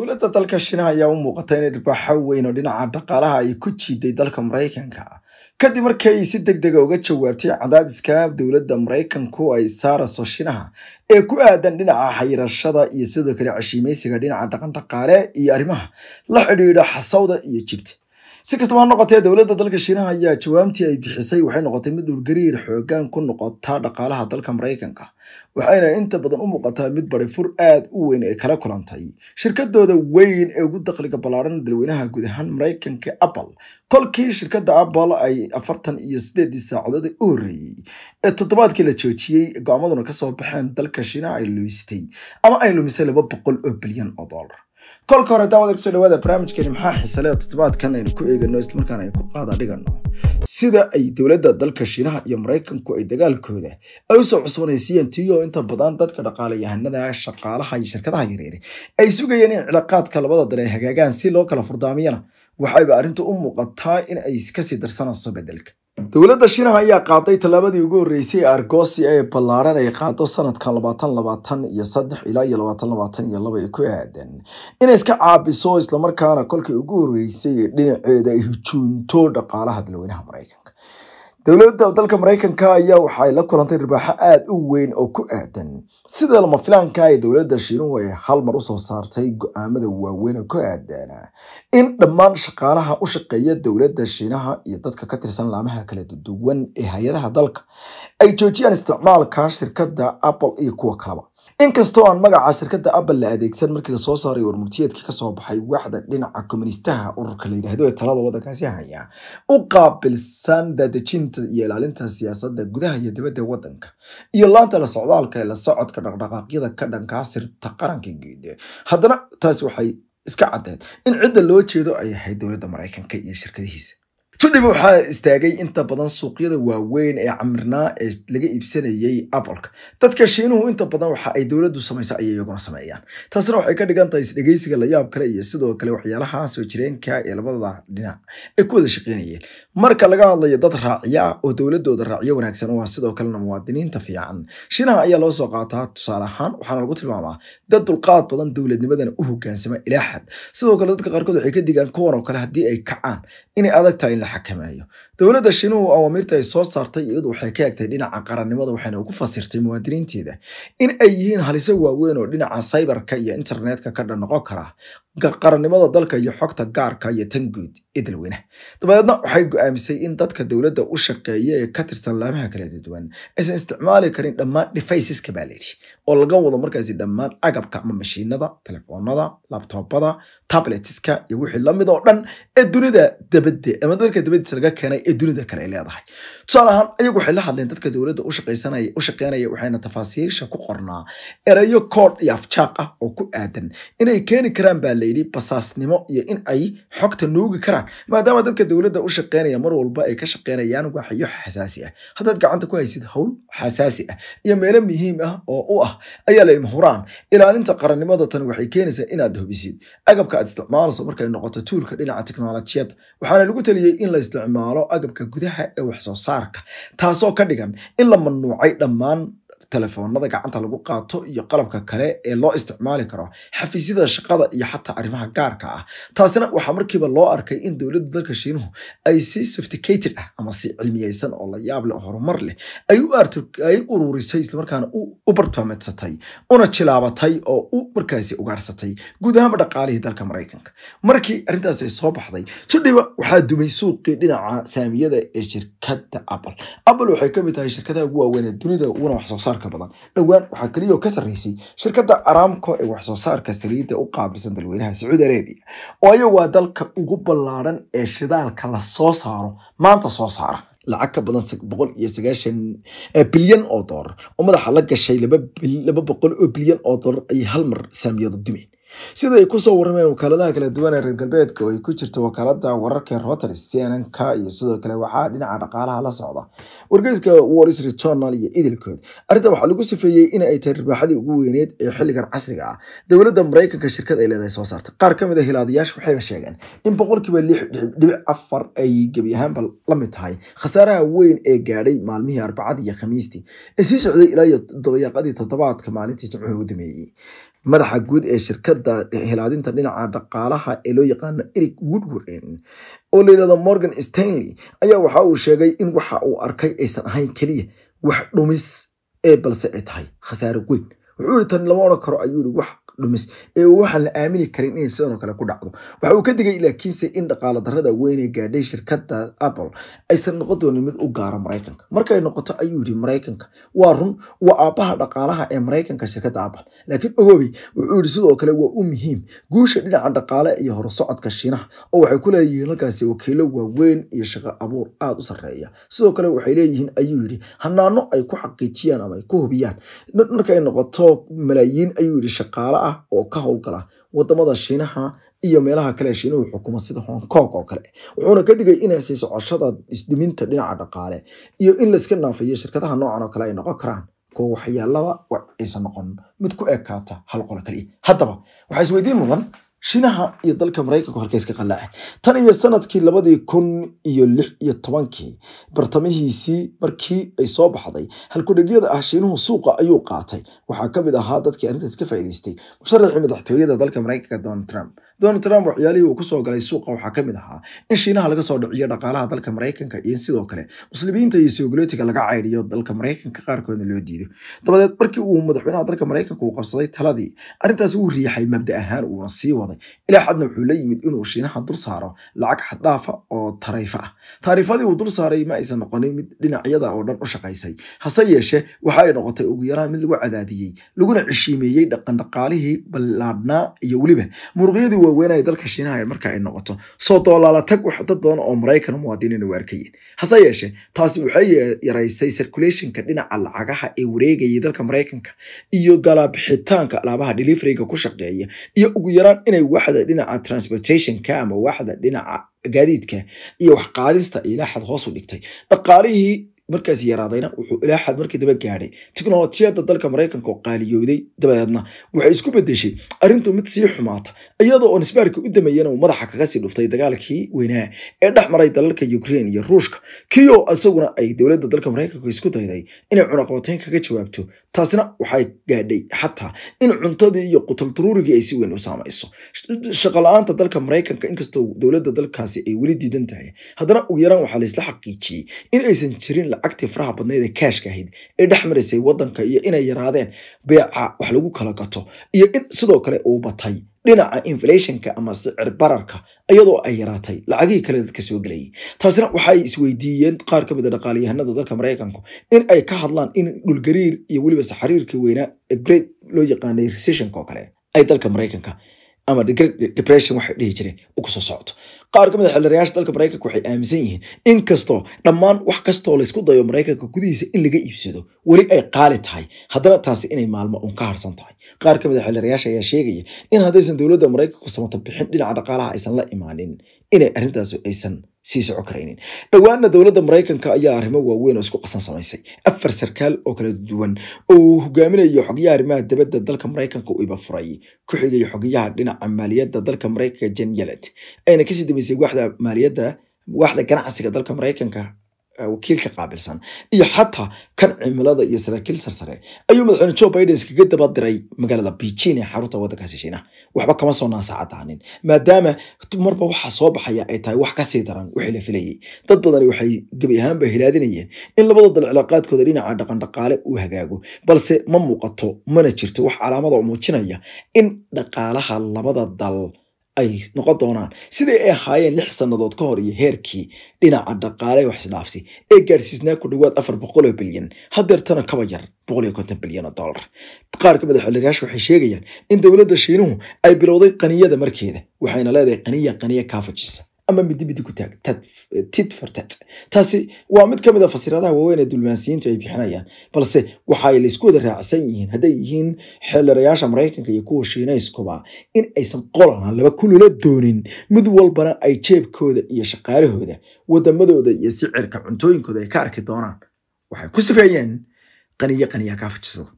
dowladda dalka shiinaha ayaa u muuqata inay dhibaaxo weyn oo dhinaca dhaqaalaha ay ku jiiday dalka maraykanka kadib markii si deg dega ah uga jawaabtay cadaadiska dowladda maraykanku ay saarayso shiinaha ee ku aadan dhinaca xayirashada iyo sidoo kale heshiimaysiga dhinaca dhaqan dhaqaale iyo arrimaha la xidhiidha xasawda iyo jibta si kastaba ha noqotee dowladda dalka shiinaha ayaa jawaabtii ay bixisay waxay noqotay mid dhulgariir xoogaan ku noqota dhaqaalaha dalka maraykanka waxayna inta badan u muuqataa mid barifur aad u weyn ee kala kulantay shirkadooda weyn ee ugu dakhliga ballaaran dalweynaha guud ahaan maraykanka apple kolkii shirkadda apple ay afartan iyo sideedii saacadood u horreeyey ee toddobaadkii la joojiyey go kasoo baxeen dalka shiinaha ay luystay ama ay lumisay laba boqol oo bilyan oo dollar kolka hore daawada kusoo dhawaada barnaamijkeeni maxaa xiisale toddobaadkan aynu ku eegano islamarkaan aynu ku qaada dhigano sida ay dowladda dalka shiinaha iyo maraykanku ay dagaalkooda ay usoo cusboonaysiiyeen tiyo inta badan dadka dhaqaalayahanada shaqaalaha iyo shirkadaha yareere ay sugayeen in cilaaqaadka labada dal ay hagaagaan si loo kala furdaamiyana waxayba arrintu u muuqataa in ay kasii darsanayso bedelka dowladda shiinaha ayaa qaaday tallaabadii ugu horreysay ee argoosi ee ballaaran ay qaado sanadka labaatan labaatan iyo saddex ilaa iyo labaatan labaatan iyo laba ee ku aadan inay iska caabiso islamarkaana kolkii ugu horreysay ee dhinaceeda ay hujuunto dhaqaalaha dalweynaha maraykanka dowladda dalka maraykanka ayaa waxay la kulantay ribaaxo aada u weyn oo ku aadan sida lama filaanka ee dowladda shiinuhu ay hal mar usoo saartay go-aamada waaweyn oo ku aadana in dhammaan shaqaalaha u shaqeeya dowladda shiinaha iyo dadka ka tirsan laamaha kala duwan ee hay-adaha dalka ay joojiyaan isticmaalka shirkada apple iyo kuwa kalaba inkastoo aan magaca shirkada apple la adeegsan markii lasoo saaray warmurtiyeedkii kasoo baxay waxda dhinaca kommunistaha ururka la yidhaahdo ee talada waddankaasi haya u qaabilsan daadejinta iyo ilaalinta siyaasada gudaha iyo dibadda waddanka iyo laanta la socdaalka ee la socodka dhaqdhaqaaqyada ka dhankaa sirta qaranka guud haddana taasi waxay iska caddeed in cidda loo jeedo ay ahayd dowladda maraykanka iyo shirkadihiisa tudhiba waxaa istaagay inta badan suuqyada waaweyn ee camirnaa ee laga iibsanayey appleka dadka shiinuhu inta badan waxa ay dowladdu samaysa ayay iyaguna sameeyaan taasna waxay ka dhigan tahay isdhegaysiga layaab kale iyo sidoo kale waxyaalaha soo jireenka ee labadada dhinac ay ku wada shaqeynayeen marka laga hadlayo dad raaciya oo dowladooda raacyo wanaagsan waa sidoo kalena muwaadiniinta fiican shiinaha ayaa loo soo qaataa tusaale ahaan waxaana lagu tilmaamaa dad dulqaad badan dowladnimadan u hogaansama ilaa xad sidoo kale dadka qaarkood waxay ka digaan kuwan oo kale haddii ay kacaan inay adag tahay xakameeyo dowladda shiinuhu awaamiirta ay soo saartay iyadu waxay ka egtay dhinaca qarannimada waxayna ugu fasirtay muwaadiniinteeda in ay yihiin halise waaweyn oo dhinaca saybarka iyo internetka ka dhan noqon kara qarannimada dalka iyo xogta gaarka iyo tan guud ee dabadeedna waxay go'aamisay in dadka dowladda u shaqeeya ee ka tirsan laamaha kala duwan aysan isticmaali karin dhammaan defaiceska baa layidhi oo laga wado markaasi dhammaan agabka ama mashiinada telefoonada labtoobada tabletska iyo wixii lamid oo dhan ee dunida dabadde ama markaa dabadiis laga keenay ee dunida kale ay leedahay tusaale ahaan ayagu waxay la hadleen dadka dowladda u shaqaynaya waxayna tafaasiisha ku qornaa erayo kood iyo afjaaq ah oo ku aadan inay keeni karaan baa layidhi basaasnimo iyo in ay xogta nuugi karaan maadaama dadka dowladda u shaqaynaya mar walba ay ka shaqaynayaan waxayo xasaasi ah haddaad gacanta ku haysid howl xasaasi ah iyo meelo muhiim ah oo u ah ayaa laymhuraan ilaalinta qarannimada tan waxay keenaysaa inaad hubisid agabka aad isticmaalayso markay noqoto tuulka dhinaca tiknolojiyadda waxaana lagu taliyey in in la isticmaalo agabka gudaha ee waxsoo saarka taasoo ka dhigan in la manuucay dhammaan telefoonada gacanta lagu qaato iyo qalabka kale ee loo isticmaali karo xafiisyada shaqada iyo xataa arrimaha gaarka ah taasina waxaa markiiba loo arkay in dowladda dalka shiinuhu ay si softicated ah ama si cilmiyeysan oo la yaable oo horumar leh ay ururisay islamarkaana u bartaameedsatay una jilaabatay oo u markaasi ugaarsatay guud ahaanba dhaqaalihii dalka maraykanka markii arrintaas ay soo baxday jidhiba waxaa dumay suuq suuqii dhinaca saamiyada ee shirkada apple apple waxay kamid tahay shirkadaha ugu waaweyn dunida uguna waxsoo saarka badan dhowaan waxaa keliyaoo ka sarreysay shirkada aramco ee waxsoo saarka saliidda u qaabilsan dalweynaha sacuudi arabia oo ayagua dalka ugu ballaadhan ee shidaalka la soo saaro maanta soo saara lacag ka badan boqol iyo sagaashan eh, bilyan oo doolar oo madaxa la gashay laba boqol oo bilyan oo doolar ayay hal mar saamiyada dumeen sida ay kusoo warrameen wakaaladaha kala duwan ee reer galbeedka oo ay ku jirto wakaalada wararkaee roters cnnk iyo sidoo kale waxaa dhinaca dhaqaalaha la socda wargeyska wall street journal iyo idilkood arrinta waxaa lagu sifeeyey in ay tahay ribaaxadii ugu weyneed ee xilligan casriga ah dowladda maraykanka shirkad ay leedahay soo saartay qaar ka mid a ah hilaadayaasha waxayba sheegeen in boqolkiiba lix dhibic afar ay gebi ahaanba la mid tahay khasaaraha weyn ee gaadhay maalmihii arbacadii iyo khamiistii ee sii socday ilaa iyo dabayaaqadii toddobaadka maalintii jimcuhu ugu dameeyey madaxa guud ee shirkada helaadinta dhinaca dhaqaalaha ee loo yaqaano eric woodward oo layidhahdo morgan stanley ayaa waxa uu sheegay in waxa uu arkay aysan ahayn keliya wax dhumis ee balse ay tahay khasaaro weyn wuxuu yiri tan lama odhan karo ayuu yiri wax dhumis ee waxaan la aamini karin inay sidoo kale ku dhacdo waxa uu ka digay laakiinse in dhaqaala darada weyn gaadhay shirkada apple aysan noqon doonin mid u gaara maraykanka markay noqoto ayuu yidhi maraykanka waa run waa aabbaha dhaqaalaha ee maraykanka shirkada apple laakiin ogobey wuxuu yidhi sidoo kale waa u muhiim guusha dhinaca dhaqaale iyo horsocodka shiinaha oo waxay ku leeyihiin halkaasi wakiilo waaweyn iyo shaqo abuur aada u sarreeya sidoo kale waxay leeyihiin ayuu yidhi hanaano ay ku xaqiijiyaan ama ay ku hubiyaan markay noqoto malaayiin ayuu yidhi shaqaale ah ah oo ka howlgala wadamada shiinaha iyo meelaha kale shiinuhu xukumo sida Hong Kong oo kale wuxuuna ka digay inay sii socoshada isdiminta dhinaca dhaqaale iyo in layska iska shirkadaha noocan oo kale ay noqon karaan kuwa waxyaalada aysan noqon mid ku ekaata hal qolo kaliya haddaba waxaa isweydiin mudan shiinaha iyo dalka maraykanka horkeyska qalla ah tan iyo sanadkii labadii kun iyo lix iyo tobankii bartamihiisii markii ay soo baxday halkudhigyada ah shiinuhu suuqa ayuu qaatay waxaa ka mid ahaa dadkii arrintaas ka faa'iidaystay musharaxii madaxtooyada dalka maraykanka donald trump donald trump waxyaalihii uu kusoo galay suuqa waxaa kamid ahaa in shiinaha laga soo dhiciyo dhaqaalaha dalka maraykanka iyo sidoo kale muslimiinta iyo siyogolootiga laga cayriyo dalka maraykanka qaarkoodna loo diido dabadeed markii uu madaxweynaha dalka maraykanka uu qabsaday taladii arintaas uu riixay mabda ahaan uuna sii waday ilaa xadna wuxuu la yimid inuu shiinaha dul saaro lacag xaddhaafa oo tarayfa ah taariifadii uu dul saaray ma aysan noqonin mid dhinacyada oo dhan u shaqaysay hase yeeshee waxa ay noqotay ugu yaraan mid lagu cadaadiyey laguna ceshiimeeyey dhaqan dhaqaalihii ballaadhnaa iyo weliba muruqyadii waaweyn dalka shiinaha marka ay noqoto soo doolaala tag wax dad badan oo maraykan muwaadiniina u arkayeen hase yeeshee taasi waxay yaraysay circulationka dhinaca lacagaha ee wareegayay dalka maraykanka iyo galaabixitaanka alaabaha deliveryga ku shaqeeya iyo ugu yaraan inay waxda dhinaca transportationka ama waxda dhinaca gaadiidka iyo waxqaadista ilaaxad hoos u dhigtay dhaqaalihii markaas yaraadayna wuxuu ilaa xad markii daba gaadhay tiknolojiyadda dalka maraykanka oo qaaliyowday dabadeedna waxay isku beddeshay arrintu mid sii xumaata iyadoo oo nisbaarka u dameeyana uu madaxa kaga sii dhuftay dagaalkii weynaa ee dhex maray dalalka ukrain iyo ruushka kii isaguna ay dowladda dalka maraykanka isku dayday inay cunaqabatayn kaga jawaabto taasina waxay gaadhay xataa in cuntadii iyo qutulduruurigii ay si weyn u saamayso shaqala-aanta dalka maraykanka inkastoo dowladda dalkaasi ay weli diidan tahay haddana ugu yaraan waxaa laysla xaqiijiyey in aysan jirin lacagtii faraha badnayd ee kaashka ahayd ee dhex maraysay wadanka iyo inay yaraadeen beeca wax lagu kala gato iyo in sidoo kale uu batay dhinaca inflationka ama sicir bararka iyadoo ay yaraatay lacagihii kale dadka soo gelayay taasina waxay isweydiiyeen qaar ka mid a ah dhaqaalayahanada dalka maraykanku in ay ka hadlaan in dhulgariir iyo weliba saxariirkii weynaa ee great loo yaqaanay recessionka oo kale ay dalka maraykanka ama depression waxay dhihi jireen kusoo socoto qaar ka mid a ah xildhirayaasha dalka maraykanka waxay aaminsan yihiin inkastoo dhammaan wax kastoo laysku dayo maraykanka gudihiisa in laga iibsado weli ay qaali tahay haddana taasi inay maalmo un ka harsan tahay qaar ka mid a ah xildhirayaasha ayaa sheegaya in haddaysan dowladda maraykanku samato bixin dhinaca dhaqaalaha aysan la imaanin inay arrintaas aysan sii soco karaynin dhowaana dowladda maraykanka ayaa arrimo waaweyn oo isku qasan samaysay afar sarkaal oo kala duwan oo uu hogaaminayo xogyaha arrimaha dabadda dalka maraykanka u iba furay ku xigay xogyaha dhinaca maaliyadda dalka maraykanka jen ayna kasii dambeysay waaxda maaliyadda waaxda ganacsiga dalka maraykanka wakiilka qaabilsan iyo xataa kan cimilada iyo saraakiil sarsare ayuu madaxweyne jo biden iskaga daba diray magaalada beijing ee xarunta waddankaasi shiina waxba kama soo naasaacadaanin maadaama marba waxaa soo baxaya ay tahay wax kasii daran wixii la filayay dad badani waxay gebi ahaanba hilaadinayeen in labada dal cilaaqaadkooda dhinaca dhaqan dhaqaale uu hagaago balse ma muuqato mana jirto wax calaamada muujinaya in dhaqaalaha labada dal ay noqon doonaan sidai ay ahaayeen lix sannadood ka hor iyo heerkii dhinaca dhaqaale wax isdhaafsi ee gaadhsiisnaa ku dhawaad afar boqol oo bilyan hadeertana kaba yar boqoliyo konton bilyanoo dollar qaar ka madaxweynayaasha ah waxay sheegayaan in dowladda shiinuhu ay bilowday qaniyada markeeda waxayna leedahay qaniya qaniya kaafajisa ama midi midi ku taag tit for taasi waa mid ka mid a fasiradaha waaweyn ee dulmaansiyiintu ay bixinayaan balse waxa ay laysku wada raacsan yihiin hadday yihiin xeelarayaasha maraykanka iyo kuwa shiinayskuba in aysan qolana laba kulula doonin mid walbana ay jeebkooda iyo shaqaalahooda wadamadooda iyo sicirka cuntooyinkooda ay ka arki doonaan waxay ku sifeeyeen qaniyo qaniya kaafajisada